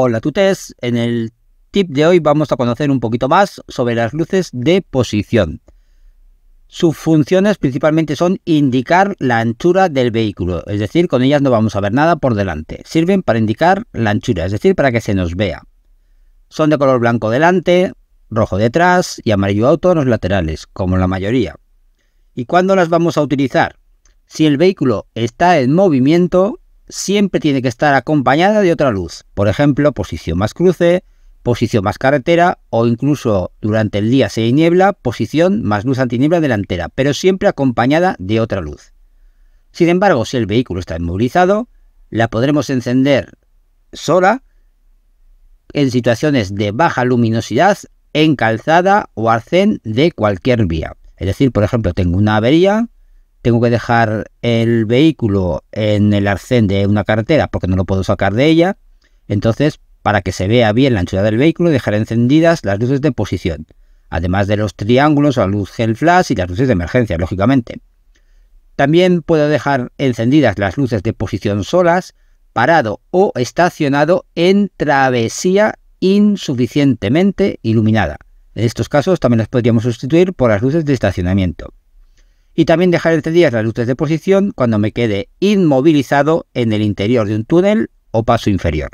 Hola tutes. en el tip de hoy vamos a conocer un poquito más sobre las luces de posición. Sus funciones principalmente son indicar la anchura del vehículo, es decir, con ellas no vamos a ver nada por delante. Sirven para indicar la anchura, es decir, para que se nos vea. Son de color blanco delante, rojo detrás y amarillo auto en los laterales, como la mayoría. ¿Y cuándo las vamos a utilizar? Si el vehículo está en movimiento siempre tiene que estar acompañada de otra luz. Por ejemplo, posición más cruce, posición más carretera o incluso durante el día si hay niebla, posición más luz antiniebla delantera, pero siempre acompañada de otra luz. Sin embargo, si el vehículo está inmovilizado, la podremos encender sola en situaciones de baja luminosidad en calzada o arcén de cualquier vía. Es decir, por ejemplo, tengo una avería, tengo que dejar el vehículo en el arcén de una carretera porque no lo puedo sacar de ella. Entonces, para que se vea bien la anchura del vehículo, dejar encendidas las luces de posición, además de los triángulos, la luz gel flash y las luces de emergencia, lógicamente. También puedo dejar encendidas las luces de posición solas, parado o estacionado en travesía insuficientemente iluminada. En estos casos también las podríamos sustituir por las luces de estacionamiento y también dejar días las luces de posición cuando me quede inmovilizado en el interior de un túnel o paso inferior.